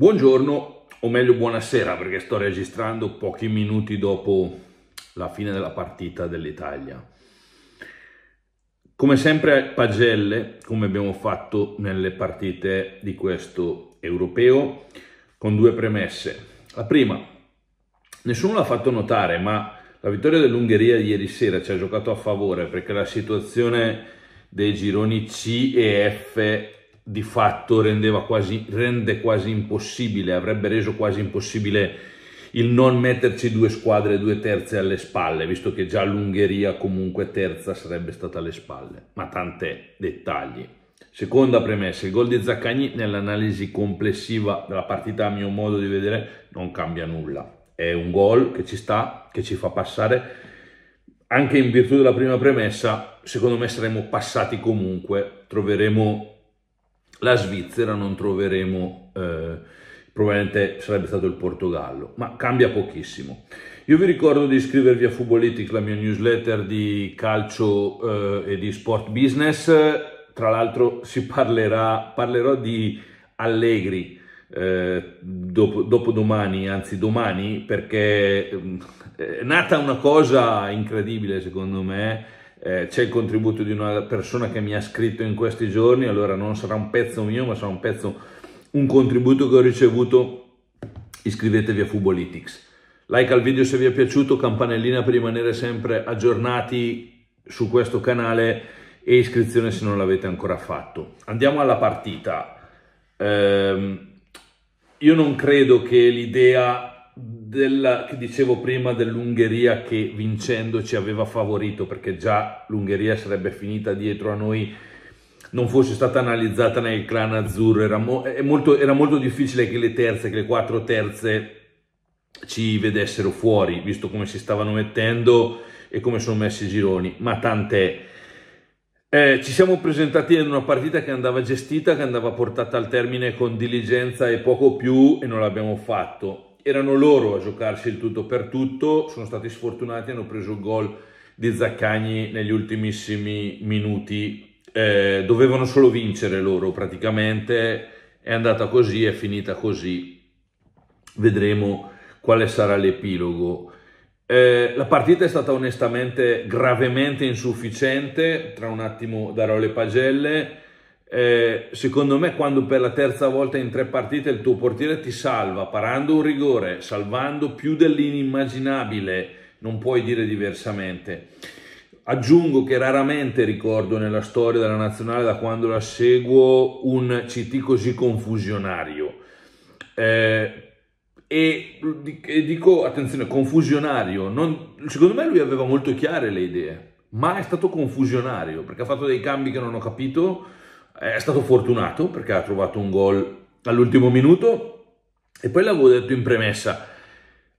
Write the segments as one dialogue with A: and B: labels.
A: Buongiorno, o meglio buonasera, perché sto registrando pochi minuti dopo la fine della partita dell'Italia. Come sempre pagelle, come abbiamo fatto nelle partite di questo europeo, con due premesse. La prima, nessuno l'ha fatto notare, ma la vittoria dell'Ungheria ieri sera ci ha giocato a favore perché la situazione dei gironi C e F di fatto quasi, rende quasi impossibile, avrebbe reso quasi impossibile il non metterci due squadre, due terze alle spalle, visto che già l'Ungheria comunque terza sarebbe stata alle spalle, ma tante dettagli. Seconda premessa, il gol di Zaccagni nell'analisi complessiva della partita a mio modo di vedere non cambia nulla, è un gol che ci sta, che ci fa passare, anche in virtù della prima premessa, secondo me saremo passati comunque, troveremo la Svizzera non troveremo, eh, probabilmente sarebbe stato il Portogallo, ma cambia pochissimo. Io vi ricordo di iscrivervi a Fuboletic, la mia newsletter di calcio eh, e di sport business. Tra l'altro si parlerà, parlerò di Allegri eh, dopo, dopo, domani, anzi domani, perché mm, è nata una cosa incredibile secondo me eh, c'è il contributo di una persona che mi ha scritto in questi giorni, allora non sarà un pezzo mio, ma sarà un pezzo, un contributo che ho ricevuto, iscrivetevi a Fubolitics. Like al video se vi è piaciuto, campanellina per rimanere sempre aggiornati su questo canale e iscrizione se non l'avete ancora fatto. Andiamo alla partita. Ehm, io non credo che l'idea della, che dicevo prima dell'Ungheria che vincendo ci aveva favorito perché già l'Ungheria sarebbe finita dietro a noi non fosse stata analizzata nel clan azzurro era, mo, molto, era molto, difficile che le terze, che le quattro terze ci vedessero fuori visto come si stavano mettendo e come sono messi i gironi ma tant'è eh, ci siamo presentati in una partita che andava gestita, che andava portata al termine con diligenza e poco più e non l'abbiamo fatto erano loro a giocarsi il tutto per tutto, sono stati sfortunati, hanno preso il gol di Zaccagni negli ultimissimi minuti, eh, dovevano solo vincere loro praticamente, è andata così, è finita così, vedremo quale sarà l'epilogo. Eh, la partita è stata onestamente gravemente insufficiente, tra un attimo darò le pagelle, eh, secondo me quando per la terza volta in tre partite il tuo portiere ti salva parando un rigore, salvando più dell'inimmaginabile, non puoi dire diversamente. Aggiungo che raramente ricordo nella storia della nazionale da quando la seguo un CT così confusionario. Eh, e, e, dico attenzione confusionario non, secondo me lui aveva molto chiare le idee ma è stato confusionario perché ha fatto dei cambi che non ho capito è stato fortunato perché ha trovato un gol all'ultimo minuto e poi l'avevo detto in premessa,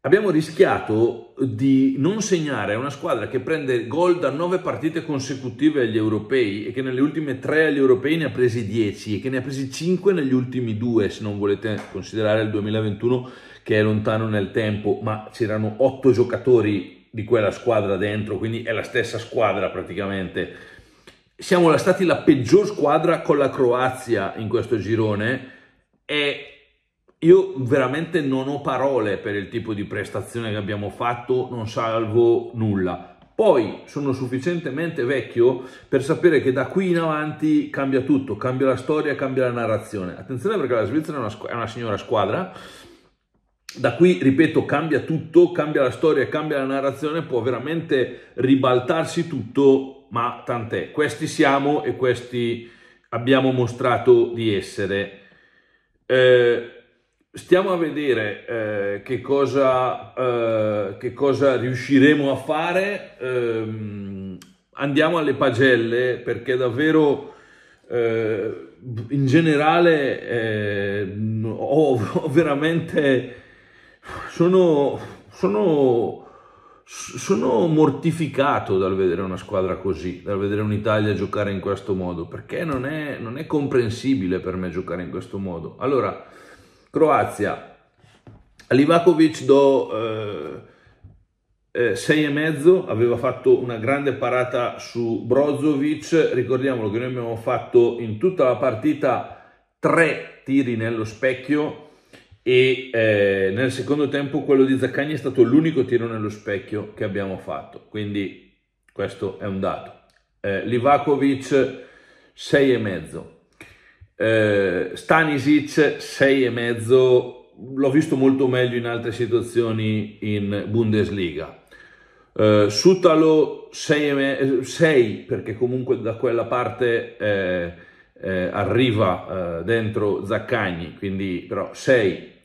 A: abbiamo rischiato di non segnare una squadra che prende gol da nove partite consecutive agli europei e che nelle ultime tre agli europei ne ha presi dieci e che ne ha presi cinque negli ultimi due se non volete considerare il 2021 che è lontano nel tempo ma c'erano otto giocatori di quella squadra dentro quindi è la stessa squadra praticamente siamo stati la peggior squadra con la Croazia in questo girone e io veramente non ho parole per il tipo di prestazione che abbiamo fatto, non salvo nulla. Poi sono sufficientemente vecchio per sapere che da qui in avanti cambia tutto, cambia la storia, cambia la narrazione. Attenzione perché la Svizzera è una, è una signora squadra, da qui, ripeto, cambia tutto, cambia la storia, cambia la narrazione, può veramente ribaltarsi tutto ma tant'è, questi siamo e questi abbiamo mostrato di essere. Eh, stiamo a vedere eh, che, cosa, eh, che, cosa, riusciremo a fare. Ehm, andiamo alle pagelle perché davvero eh, in generale eh, ho, ho veramente sono, sono sono mortificato dal vedere una squadra così, dal vedere un'Italia giocare in questo modo, perché non è, non è comprensibile per me giocare in questo modo. Allora, Croazia, a Livakovic do 6,5, eh, eh aveva fatto una grande parata su Brozovic, ricordiamolo che noi abbiamo fatto in tutta la partita 3 tiri nello specchio, e eh, nel secondo tempo quello di Zaccagni è stato l'unico tiro nello specchio che abbiamo fatto, quindi questo è un dato. Eh, Livakovic 6,5, eh, Stanisic 6,5, l'ho visto molto meglio in altre situazioni in Bundesliga. Eh, Sutalo 6, 6 perché comunque da quella parte... Eh, eh, arriva eh, dentro Zaccagni, quindi però 6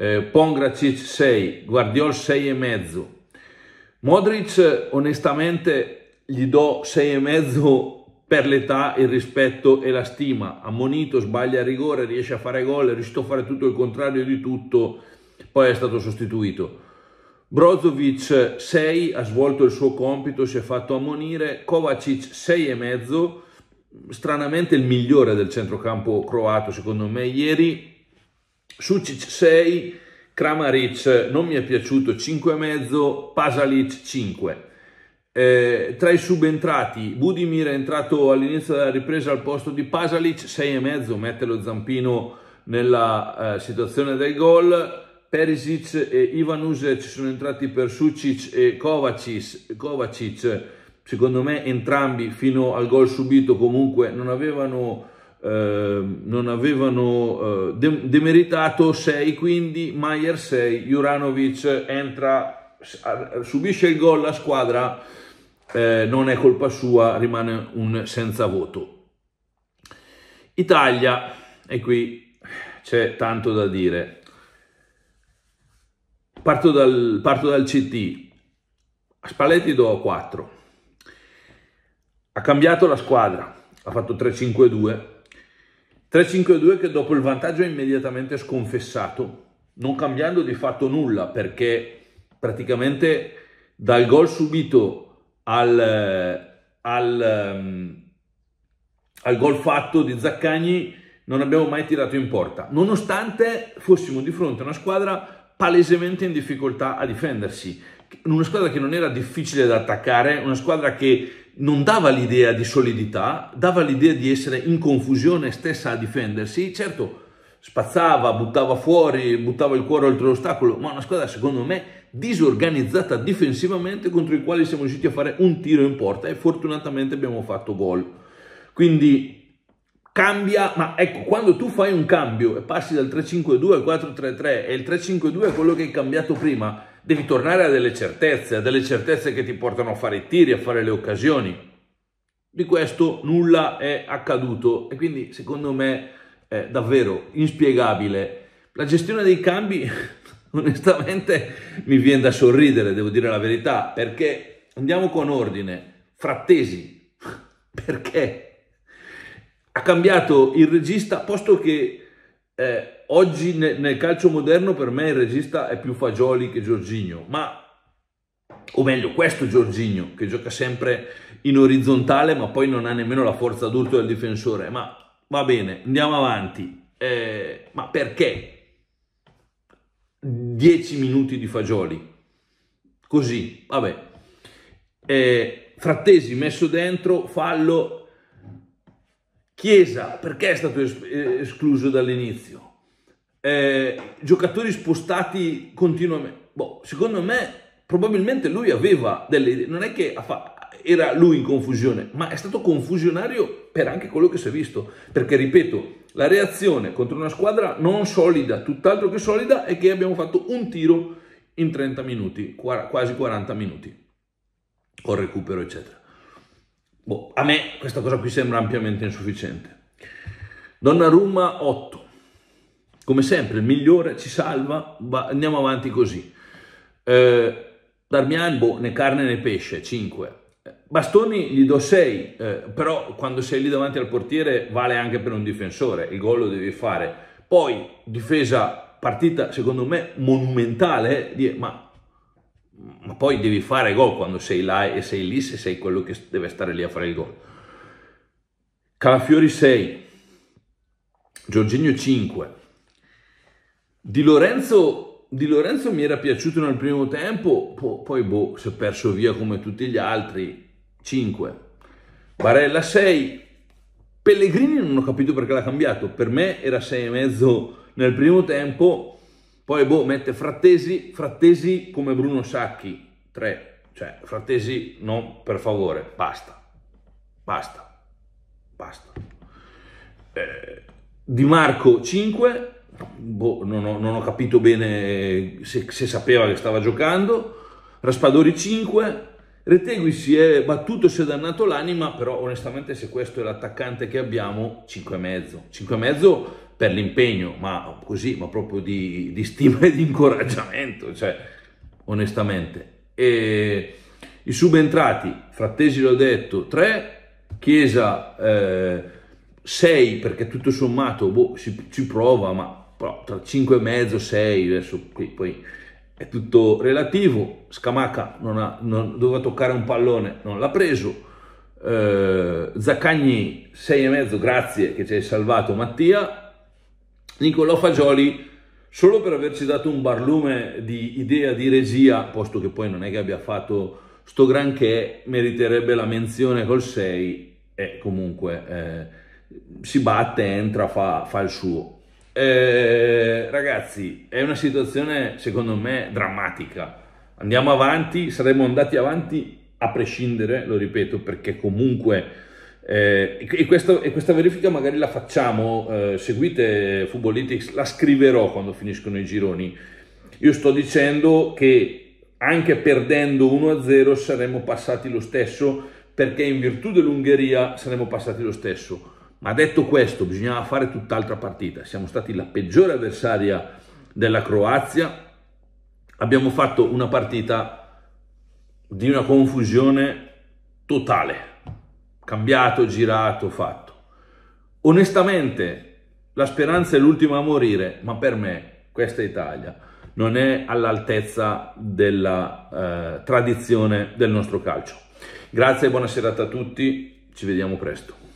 A: eh, Pongracic 6, Guardiol 6,5. Modric onestamente gli do 6,5 per l'età, il rispetto e la stima. Ammonito, sbaglia a rigore, riesce a fare gol, è riuscito a fare tutto il contrario di tutto, poi è stato sostituito. Brozovic 6 ha svolto il suo compito, si è fatto ammonire, Kovacic 6,5, stranamente il migliore del centrocampo croato secondo me ieri, Sucic 6, Kramaric non mi è piaciuto 5,5, Pasalic 5. Eh, tra i subentrati, Budimir è entrato all'inizio della ripresa al posto di Pasalic, 6,5, mette lo zampino nella eh, situazione del gol. Perisic e Ivan Usec sono entrati per Sucic e Kovacic. Kovacic, secondo me entrambi fino al gol subito comunque non avevano Ehm, non avevano eh, de- demeritato 6, quindi Maier 6, Juranovic entra, subisce il gol, la squadra eh, non è colpa sua, rimane un senza voto. Italia, e qui c'è tanto da dire. Parto dal, parto dal CT, a Spalletti do 4. Ha cambiato la squadra, ha fatto 3-5-2 3-5-2 che dopo il vantaggio è immediatamente sconfessato, non cambiando di fatto nulla perché praticamente dal gol subito al, al, ehm, al gol fatto di Zaccagni non abbiamo mai tirato in porta, nonostante fossimo di fronte a una squadra palesemente in difficoltà a difendersi, una squadra che non era difficile da attaccare, una squadra che non dava l'idea di solidità, dava l'idea di essere in confusione stessa a difendersi. Certo, spazzava, buttava fuori, buttava il cuore oltre l'ostacolo, ma una squadra secondo me disorganizzata difensivamente contro i quali siamo riusciti a fare un tiro in porta e fortunatamente abbiamo fatto gol. Quindi cambia, ma ecco, quando tu fai un cambio e passi dal 3-5-2 al 4-3-3 e il 3-5-2 è quello che hai cambiato prima, devi tornare a delle certezze, a delle certezze che ti portano a fare i tiri, a fare le occasioni. Di questo nulla è accaduto e quindi secondo me è davvero inspiegabile. La gestione dei cambi onestamente mi viene da sorridere, devo dire la verità, perché andiamo con ordine, frattesi, perché ha cambiato il regista, posto che eh, oggi nel, nel calcio moderno per me il regista è più Fagioli che Giorginio, ma o meglio questo Giorginio che gioca sempre in orizzontale ma poi non ha nemmeno la forza d'urto del difensore, ma va bene, andiamo avanti. Eh, ma perché 10 minuti di fagioli? Così, vabbè. Eh, frattesi messo dentro, fallo, Chiesa, perché è stato es- eh, escluso dall'inizio? Eh, giocatori spostati continuamente. Boh, secondo me, probabilmente lui aveva delle idee. Non è che era lui in confusione, ma è stato confusionario per anche quello che si è visto. Perché, ripeto, la reazione contro una squadra non solida, tutt'altro che solida, è che abbiamo fatto un tiro in 30 minuti, quasi 40 minuti, con recupero, eccetera. Boh, a me questa cosa qui sembra ampiamente insufficiente. Donnarumma 8. Come sempre, il migliore ci salva, andiamo avanti così. Eh, Darmian, boh, né carne né pesce, 5. Bastoni gli do 6, eh, però quando sei lì davanti al portiere vale anche per un difensore, il gol lo devi fare. Poi difesa partita secondo me monumentale, eh, ma ma poi devi fare gol quando sei là e sei lì se sei quello che deve stare lì a fare il gol. Calafiori 6, Giorginio 5, Di Lorenzo, Di Lorenzo mi era piaciuto nel primo tempo, poi boh, si è perso via come tutti gli altri, 5, Barella 6, Pellegrini non ho capito perché l'ha cambiato, per me era 6,5 nel primo tempo, poi, boh, mette Frattesi, Frattesi come Bruno Sacchi, 3. Cioè, Frattesi, no, per favore, basta. Basta. Basta. Eh, Di Marco, 5. Boh, non ho, non ho capito bene se, se sapeva che stava giocando. Raspadori, 5. Retegui si è battuto, si è dannato l'anima, però onestamente se questo è l'attaccante che abbiamo, 5,5. 5,5 per l'impegno, ma così, ma proprio di, di stima e di incoraggiamento, cioè, onestamente. E I subentrati, Frattesi l'ho detto, 3, Chiesa 6, eh, perché tutto sommato boh, si, ci prova, ma però, tra 5,5 e 6, adesso qui poi è tutto relativo, Scamacca non ha, non, doveva toccare un pallone, non l'ha preso, eh, Zaccagni 6,5, grazie che ci hai salvato Mattia, Niccolò Fagioli solo per averci dato un barlume di idea di regia, posto che poi non è che abbia fatto sto granché, meriterebbe la menzione col 6 e comunque eh, si batte, entra, fa, fa il suo. Eh, ragazzi, è una situazione secondo me drammatica. Andiamo avanti, saremmo andati avanti a prescindere, lo ripeto, perché comunque... Eh, e, questo, e, questa verifica magari la facciamo, eh, seguite Fubolitics, la scriverò quando finiscono i gironi. Io sto dicendo che anche perdendo 1-0 saremmo passati lo stesso, perché in virtù dell'Ungheria saremmo passati lo stesso. Ma detto questo, bisognava fare tutt'altra partita. Siamo stati la peggiore avversaria della Croazia. Abbiamo fatto una partita di una confusione totale. Cambiato, girato, fatto. Onestamente, la speranza è l'ultima a morire, ma per me questa Italia non è all'altezza della eh, tradizione del nostro calcio. Grazie e buona serata a tutti, ci vediamo presto.